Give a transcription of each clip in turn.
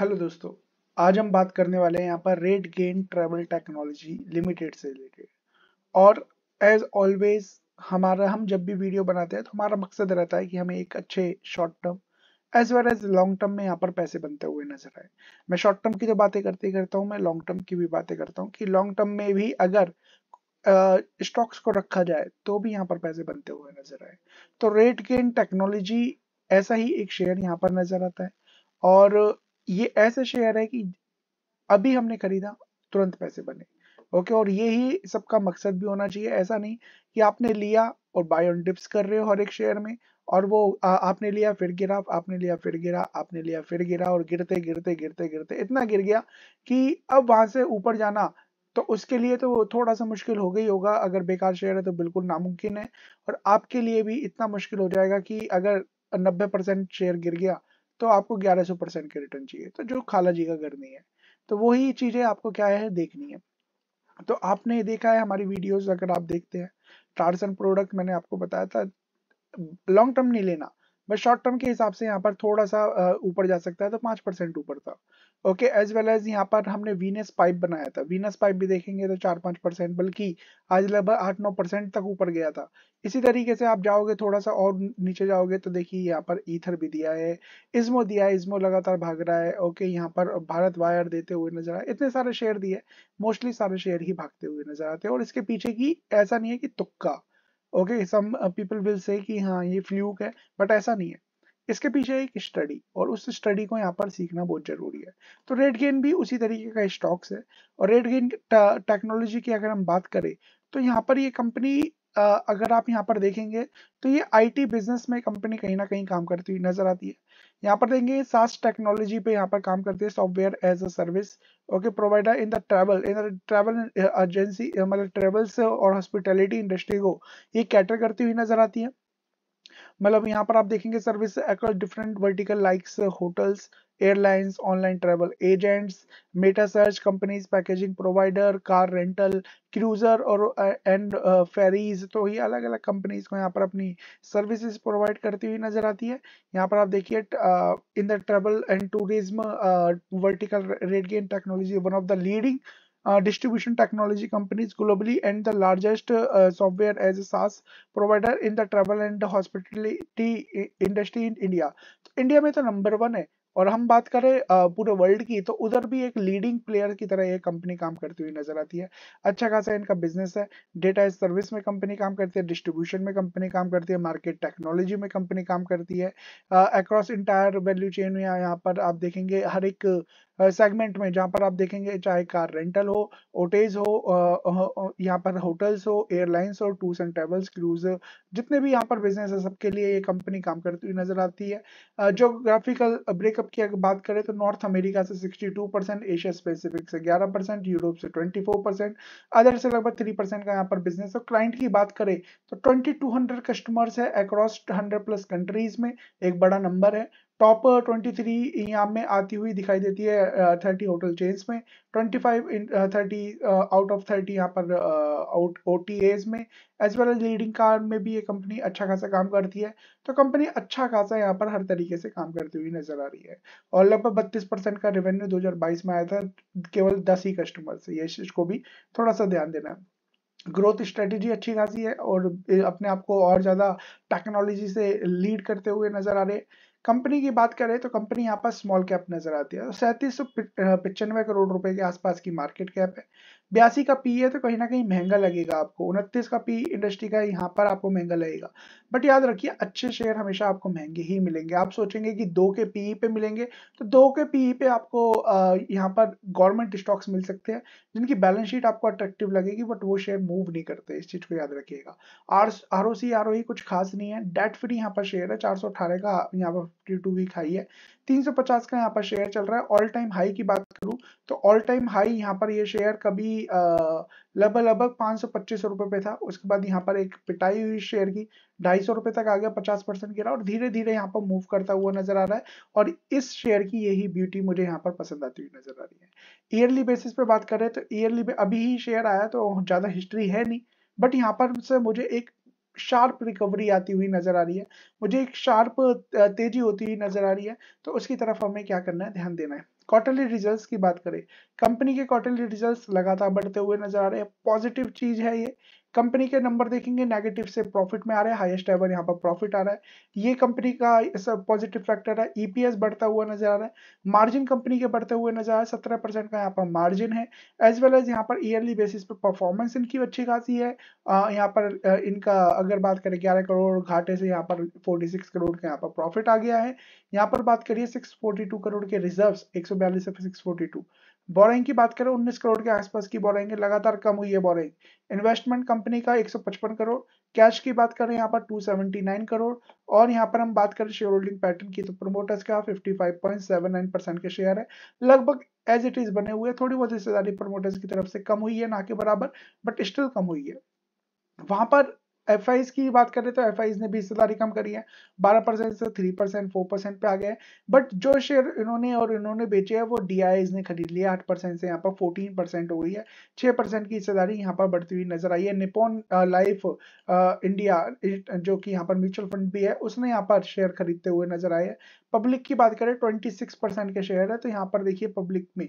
Hello दोस्तों आज हम बात करने वाले हैं यहाँ पर rate gain travel technology limited से रिलेटेड और एज ऑलवेज हमारा हम जब भी वीडियो बनाते हैं तो हमारा मकसद रहता है कि हमें एक अच्छे short term as well as long term में यहाँ पर पैसे बनते हुए नजर आए मैं शॉर्ट टर्म की तो बातें करते करता हूँ मैं लॉन्ग टर्म की भी बातें करता हूँ कि लॉन्ग टर्म में भी अगर स्टॉक्स uh, को रखा जाए तो भी यहाँ पर पैसे बनते हुए नजर आए तो रेट गेन टेक्नोलॉजी ऐसा ही एक शेयर यहाँ पर नजर आता है और ये ऐसे शेयर है कि अभी हमने खरीदा तुरंत पैसे बने ओके और ये ही सबका मकसद भी होना चाहिए ऐसा नहीं कि आपने लिया और बाय ऑन डिप्स कर रहे हो हर एक शेयर में और वो आ, आपने लिया फिर गिरा आपने लिया फिर गिरा आपने लिया फिर गिरा और गिरते गिरते गिरते गिरते इतना गिर गया कि अब वहां से ऊपर जाना तो उसके लिए तो थोड़ा सा मुश्किल हो गई होगा अगर बेकार शेयर है तो बिल्कुल नामुमकिन है और आपके लिए भी इतना मुश्किल हो जाएगा कि अगर नब्बे परसेंट शेयर गिर गया तो आपको सौ परसेंट के रिटर्न चाहिए तो जो खाला जी का नहीं है तो वही चीजें आपको क्या है देखनी है तो आपने देखा है हमारी वीडियोस अगर आप देखते हैं टार्सन प्रोडक्ट मैंने आपको बताया था लॉन्ग टर्म नहीं लेना बस शॉर्ट टर्म के हिसाब से यहाँ पर थोड़ा सा ऊपर जा सकता है तो पांच परसेंट ऊपर था ओके एज वेल एज यहाँ पर हमने वीनस पाइप बनाया था वीनस पाइप भी देखेंगे तो चार पांच परसेंट बल्कि आज लगभग आठ नौ परसेंट तक ऊपर गया था इसी तरीके से आप जाओगे थोड़ा सा और नीचे जाओगे तो देखिए यहाँ पर ईथर भी दिया है इज्मो दिया है इज्मो लगातार भाग रहा है ओके यहाँ पर भारत वायर देते हुए नजर आए इतने सारे शेयर दिए मोस्टली सारे शेयर ही भागते हुए नजर आते हैं और इसके पीछे की ऐसा नहीं है कि तुक्का okay some people will say कि हाँ ये फ्लूक है बट ऐसा नहीं है इसके पीछे एक स्टडी और उस स्टडी को यहाँ पर सीखना बहुत जरूरी है तो रेड गेन भी उसी तरीके का स्टॉक्स है और रेड गेन टेक्नोलॉजी की अगर हम बात करें तो यहाँ पर ये कंपनी अगर आप यहाँ पर देखेंगे तो ये आईटी बिजनेस में कंपनी कहीं ना कहीं काम करती हुई नजर आती है यहाँ पर देखेंगे सास टेक्नोलॉजी पे यहाँ पर काम करती है software as a service okay provider in the travel in the travel agency मतलब ट्रेवल्स और हॉस्पिटैलिटी इंडस्ट्री को ये कैटर करती हुई नजर आती है मतलब यहाँ पर आप देखेंगे service different vertical likes hotels airlines online travel agents meta search companies packaging provider car rental cruiser और एंड uh, फेरीज uh, तो ये अलग अलग कंपनीज को यहाँ पर अपनी सर्विसेज प्रोवाइड करती हुई नजर आती है यहाँ पर आप देखिए in the travel and tourism vertical radian technology one of the leading distribution uh, distribution technology companies globally and the largest uh, software as a SaaS provider in the travel and hospitality industry in India. तो India में तो number one है और हम बात करें uh, पूरे world की तो उधर भी एक लीडिंग प्लेयर की तरह ये कंपनी काम करती हुई नजर आती है अच्छा खासा इनका बिजनेस है डेटा एज सर्विस में कंपनी काम करती है डिस्ट्रीब्यूशन में कंपनी काम करती है मार्केट टेक्नोलॉजी में कंपनी काम करती है अक्रॉस इंटायर वैल्यू चेन में यहाँ पर आप देखेंगे हर एक सेगमेंट में जहां पर आप देखेंगे चाहे कार रेंटल हो ओटेज हो यहाँ पर होटल्स हो एयरलाइंस हो टूर्स एंड ट्रेवल्स क्रूज जितने भी यहाँ पर बिजनेस है सबके लिए ये कंपनी काम करती हुई नजर आती है जोग्राफिकल ब्रेकअप की अगर बात करें तो नॉर्थ अमेरिका से 62 परसेंट एशिया स्पेसिफिक से 11 परसेंट यूरोप से 24 परसेंट अदर से लगभग 3 परसेंट का यहाँ पर बिजनेस और क्लाइंट की बात करें तो ट्वेंटी कस्टमर्स है अक्रॉस हंड्रेड प्लस कंट्रीज में एक बड़ा नंबर है टॉप 23 यहाँ में आती हुई दिखाई देती है 30 होटल चेन्स में 25 फाइव थर्टी आउट ऑफ 30 यहाँ पर आउट ओ में as well as leading car में भी ये कंपनी अच्छा खासा काम करती है तो कंपनी अच्छा खासा यहाँ पर हर तरीके से काम करती हुई नजर आ रही है और लगभग बत्तीस परसेंट का रेवेन्यू 2022 में आया था केवल दस ही कस्टमर से ये इसको भी थोड़ा सा ध्यान देना है ग्रोथ स्ट्रेटेजी अच्छी खासी है और अपने आप को और ज़्यादा टेक्नोलॉजी से लीड करते हुए नजर आ रहे हैं कंपनी की बात करें तो कंपनी यहाँ पर स्मॉल कैप नजर आती है सैंतीस सौ पिचानवे करोड़ रुपए के आसपास की मार्केट कैप है बयासी का पी e है तो कहीं ना कहीं महंगा लगेगा आपको उनतीस का पी इंडस्ट्री e का यहाँ पर आपको महंगा लगेगा बट याद रखिए अच्छे शेयर हमेशा आपको महंगे ही मिलेंगे आप सोचेंगे कि दो के पीई e पे मिलेंगे तो दो के पीई पे आपको यहाँ पर गवर्नमेंट स्टॉक्स मिल सकते हैं जिनकी बैलेंस शीट आपको अट्रैक्टिव लगेगी बट वो शेयर मूव नहीं करते इस चीज को याद रखिएगा R R O C R O कुछ खास नहीं है डेट फ्री यहाँ पर शेयर है चार सौ अठारह का यहाँ पर फिफ्टी टू वीक हाई है तीन सौ पचास का यहाँ पर शेयर चल रहा है ऑल टाइम हाई की बात करूँ तो ऑल टाइम हाई यहाँ पर ये शेयर कभी लगभग लगभग पाँच सौ पच्चीस रुपये पे था उसके बाद यहाँ पर एक पिटाई हुई शेयर की ढाई सौ रुपये तक आ गया पचास परसेंट गिरा और धीरे धीरे यहाँ पर मूव करता हुआ नजर आ रहा है और इस शेयर की यही ब्यूटी मुझे यहाँ पर पसंद आती हुई नजर आ रही है ईयरली बेसिस पे बात करें तो ईयरली अभी ही शेयर आया तो ज़्यादा हिस्ट्री है नहीं बट यहाँ पर से मुझे एक शार्प रिकवरी आती हुई नजर आ रही है मुझे एक शार्प तेजी होती हुई नजर आ रही है तो उसकी तरफ हमें क्या करना है ध्यान देना है क्वार्टरली रिजल्ट्स की बात करें कंपनी के क्वार्टरली रिजल्ट्स लगातार बढ़ते हुए नजर आ रहे हैं पॉजिटिव चीज है ये कंपनी के नंबर देखेंगे नेगेटिव से प्रॉफिट में आ रहे हैं हाईएस्ट एवर यहाँ पर प्रॉफिट आ रहा है ये कंपनी का पॉजिटिव फैक्टर है ईपीएस e बढ़ता हुआ नजर आ रहा है मार्जिन कंपनी के बढ़ते हुए नजर आ रहा है सत्रह परसेंट का यहाँ पर मार्जिन है एज वेल एज यहाँ पर ईयरली बेसिस पे परफॉर्मेंस इनकी अच्छी खासी है यहाँ पर इनका अगर बात करें ग्यारह करोड़ घाटे से यहाँ पर फोर्टी सिक्स करोड़ का यहाँ पर प्रॉफिट आ गया है यहाँ पर बात करिए सिक्स फोर्टी टू करोड़ के रिजर्व एक सौ बयालीस सिक्स फोर्टी टू बोरिंग की बात करें 19 करोड़ के आसपास की बोराइंग लगातार कम हुई है बोरिंग इन्वेस्टमेंट कंपनी का 155 करोड़ कैश की बात करें यहाँ पर 279 करोड़ और यहाँ पर हम बात करें शेयर होल्डिंग पैटर्न की तो प्रमोटर्स का 55.79 परसेंट के शेयर है लगभग एज इट इज बने हुए थोड़ी बहुत हिस्सेदारी प्रमोटर्स की तरफ से कम हुई है ना के बराबर बट स्टिल कम हुई है वहां पर एफ की बात करें तो एफ ने भी हिस्सेदारी कम करी है बारह परसेंट से थ्री परसेंट फोर परसेंट पे आ गया है बट जो शेयर इन्होंने और इन्होंने बेचे हैं वो डी ने खरीद लिया आठ परसेंट से यहाँ पर फोर्टीन परसेंट हो गई है छः परसेंट की हिस्सेदारी यहाँ पर बढ़ती हुई नजर आई है निपोन लाइफ इंडिया जो कि यहाँ पर म्यूचुअल फंड भी है उसने यहाँ पर शेयर खरीदते हुए नजर आए पब्लिक की बात करें सिक्स परसेंट के शेयर है तो यहाँ पर देखिए पब्लिक में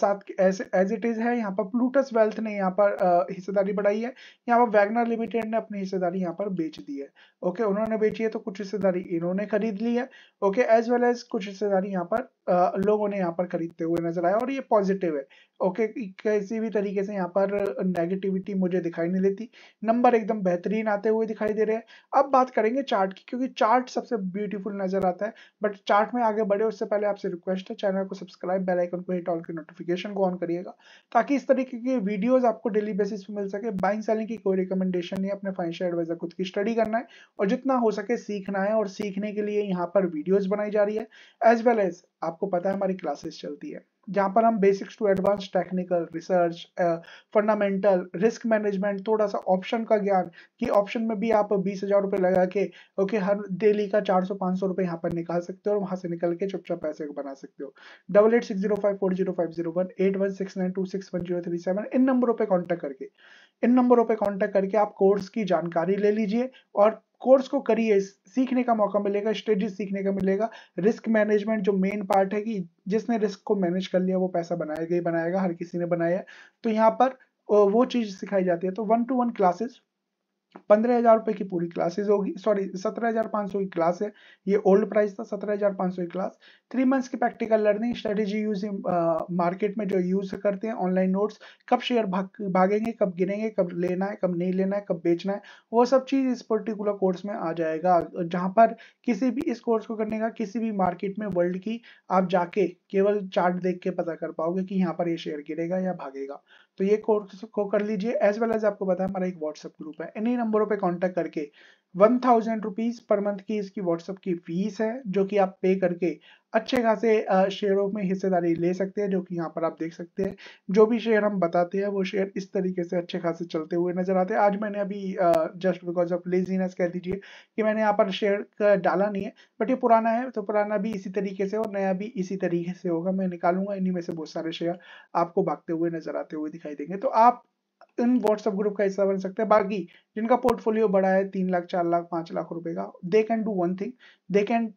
साथ एज इट इज है यहाँ पर प्लूटस वेल्थ ने यहाँ पर हिस्सेदारी बढ़ाई है यहाँ पर वैगनर लिमिटेड ने अपनी हिस्सेदारी यहाँ पर बेच दी है ओके उन्होंने बेची है तो कुछ हिस्सेदारी इन्होंने खरीद ली है ओके एज वेल एज कुछ हिस्सेदारी यहाँ पर लोगों ने यहाँ पर खरीदते हुए नजर आया और ये पॉजिटिव है ओके किसी भी तरीके से यहाँ पर नेगेटिविटी मुझे दिखाई नहीं देती नंबर एकदम बेहतरीन आते हुए दिखाई दे रहे हैं अब बात करेंगे चार्ट की क्योंकि चार्ट सबसे ब्यूटीफुल नजर आता है बट चार्ट में आगे बढ़े उससे पहले आपसे रिक्वेस्ट है चैनल को सब्सक्राइब बेल आइकन को हिट ऑल की नोटिफिकेशन को ऑन करिएगा ताकि इस तरीके की वीडियोज आपको डेली बेसिस पे मिल सके बाइंग सेलिंग की कोई रिकमेंडेशन नहीं अपने फाइनेंशियल एडवाइजर खुद की स्टडी करना है और जितना हो सके सीखना है और सीखने के लिए यहाँ पर वीडियोज बनाई जा रही है एज वेल एज आप आपको पता है हमारी क्लासेस चलती है जहाँ पर हम basics to advance technical research fundamental risk management थोड़ा सा ऑप्शन का ज्ञान कि ऑप्शन में भी आप बीस हजार रुपये लगा के ओके okay, हर डेली का चार सौ पाँच सौ रुपये यहाँ पर निकाल सकते हो और वहाँ से निकल के चुपचाप पैसे को बना सकते हो double eight six zero five four zero five zero one eight one six nine two six one zero three seven इन नंबरों पर कॉन्टैक्ट करके इन नंबरों पर कॉन्टैक्ट करके आप कोर्स की जानकारी ले लीजिए और कोर्स को करिए सीखने का मौका मिलेगा स्ट्रेटजी सीखने का मिलेगा रिस्क मैनेजमेंट जो मेन पार्ट है कि जिसने रिस्क को मैनेज कर लिया वो पैसा बनाएगा ही बनाएगा हर किसी ने बनाया तो यहाँ पर वो चीज़ सिखाई जाती है तो वन टू वन क्लासेस पंद्रह हजार रुपए की पूरी क्लासेस होगी सॉरी सत्रह हजार पांच सौ की क्लास है ये ओल्ड प्राइस था सत्रह हजार पांच सौ की क्लास थ्री मंथ्स की practical learning strategy use market में जो यूज करते हैं ऑनलाइन नोट्स कब शेयर भाग भागेंगे कब गिरेंगे कब लेना है कब नहीं लेना है कब बेचना है वो सब चीज इस पर्टिकुलर कोर्स में आ जाएगा जहां पर किसी भी इस कोर्स को करने का किसी भी मार्केट में वर्ल्ड की आप जाके केवल चार्ट देख के पता कर पाओगे कि यहाँ पर ये शेयर गिरेगा या भागेगा तो ये कोर्स को कर लीजिए एज वेल एज आपको पता है हमारा एक व्हाट्सएप ग्रुप है इन्हीं नंबरों पे कांटेक्ट करके one thousand rupees per month की इसकी व्हाट्सएप की फीस है जो कि आप पे करके अच्छे खासे शेयरों में हिस्सेदारी ले सकते हैं जो कि यहाँ पर आप देख सकते हैं जो भी शेयर हम बताते हैं वो शेयर इस तरीके से अच्छे खासे चलते हुए नजर आते हैं आज मैंने अभी जस्ट बिकॉज ऑफ लेजीनेस कह दीजिए कि मैंने यहाँ पर शेयर डाला नहीं है बट ये पुराना है तो पुराना भी इसी तरीके से और नया भी इसी तरीके से होगा मैं निकालूंगा इन्हीं में से बहुत सारे शेयर आपको भागते हुए नजर आते हुए दिखाई देंगे तो आप इन व्हाट्सएप ग्रुप का हिस्सा बन सकते हैं बाकी जिनका पोर्टफोलियो बड़ा है तीन लाख चार लाख पांच लाख रुपए का they can do one thing they can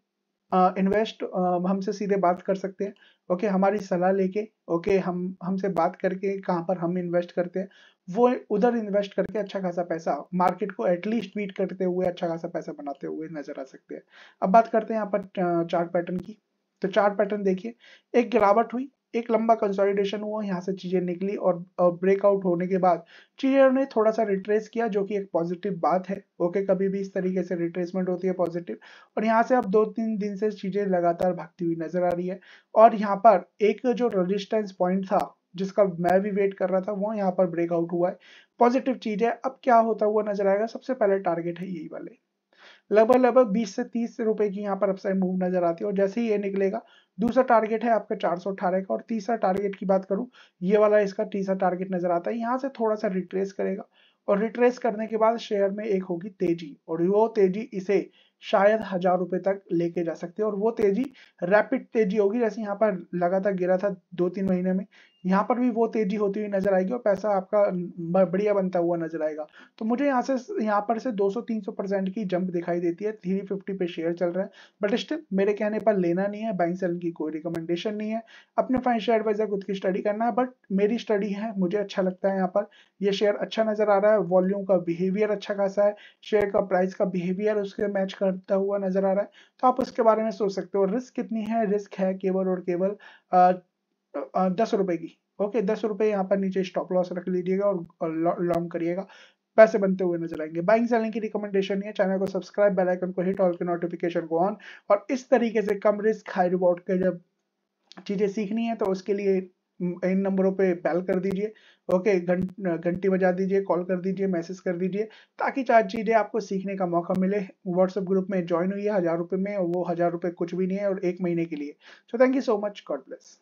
invest हमसे सीधे बात कर सकते हैं ओके okay, हमारी सलाह लेके ओके okay, हम हमसे बात करके कहाँ पर हम इन्वेस्ट करते हैं वो उधर इन्वेस्ट करके अच्छा खासा पैसा मार्केट को एटलीस्ट बीट करते हुए अच्छा खासा पैसा बनाते हुए नजर आ सकते हैं अब बात करते हैं यहाँ पर चार्ट पैटर्न की तो चार्ट पैटर्न देखिए एक गिरावट हुई एक लंबा कंसोलिडेशन हुआ यहाँ से चीज़ें निकली और ब्रेकआउट होने के बाद चीजें ने थोड़ा सा रिट्रेस किया जो कि एक पॉजिटिव बात है ओके कभी भी इस तरीके से रिट्रेसमेंट होती है पॉजिटिव और यहाँ से अब दो तीन दिन से चीज़ें लगातार भागती हुई नजर आ रही है और यहाँ पर एक जो रजिस्टेंस पॉइंट था जिसका मैं भी वेट कर रहा था वो यहाँ पर ब्रेकआउट हुआ है पॉजिटिव चीज़ है अब क्या होता हुआ नजर आएगा सबसे पहले टारगेट है यही वाले लगभग लगभग 20 से 30 रुपए की यहाँ पर अपसाइड मूव नजर आती है और जैसे ही ये निकलेगा दूसरा टारगेट है आपका चार सौ अठारह का और तीसरा टारगेट की बात करूं ये वाला इसका तीसरा टारगेट नजर आता है यहाँ से थोड़ा सा रिट्रेस करेगा और रिट्रेस करने के बाद शेयर में एक होगी तेजी और वो तेजी इसे शायद हजार रुपए तक लेके जा सकते हैं और वो तेजी रैपिड तेजी होगी जैसे यहाँ पर लगातार गिरा था दो तीन महीने में यहाँ पर भी वो तेजी होती हुई नजर आएगी और पैसा आपका बढ़िया बनता हुआ नजर आएगा तो मुझे यहाँ से यहाँ पर से 200-300 परसेंट की जंप दिखाई देती है 350 पे शेयर चल रहा है बट स्टिल मेरे कहने पर लेना नहीं है बाइंग सेलिंग की कोई रिकमेंडेशन नहीं है अपने फाइनेंशियल एडवाइजर खुद की स्टडी करना है बट मेरी स्टडी है मुझे अच्छा लगता है यहाँ पर ये शेयर अच्छा नजर आ रहा है वॉल्यूम का बिहेवियर अच्छा खासा है शेयर का प्राइस का बिहेवियर उसके मैच कर बढ़ता हुआ नजर आ रहा है तो आप उसके बारे में सोच सकते हो रिस्क कितनी है रिस्क है केवल और केवल दस रुपए की ओके दस रुपए यहाँ पर नीचे स्टॉप लॉस रख लीजिएगा और लॉन्ग करिएगा पैसे बनते हुए नजर आएंगे बाइंग सेलिंग की रिकमेंडेशन है चैनल को सब्सक्राइब बेल आइकन को हिट ऑल के नोटिफिकेशन को ऑन और इस तरीके से कम रिस्क हाई रिवॉर्ड के जब चीजें सीखनी है तो उसके लिए इन नंबरों पे पैल कर दीजिए ओके घंटी बजा दीजिए कॉल कर दीजिए मैसेज कर दीजिए ताकि चार चीज़ें आपको सीखने का मौका मिले व्हाट्सएप ग्रुप में ज्वाइन हुई है हज़ार रुपये में और वो हज़ार रुपये कुछ भी नहीं है और एक महीने के लिए so thank you so much God bless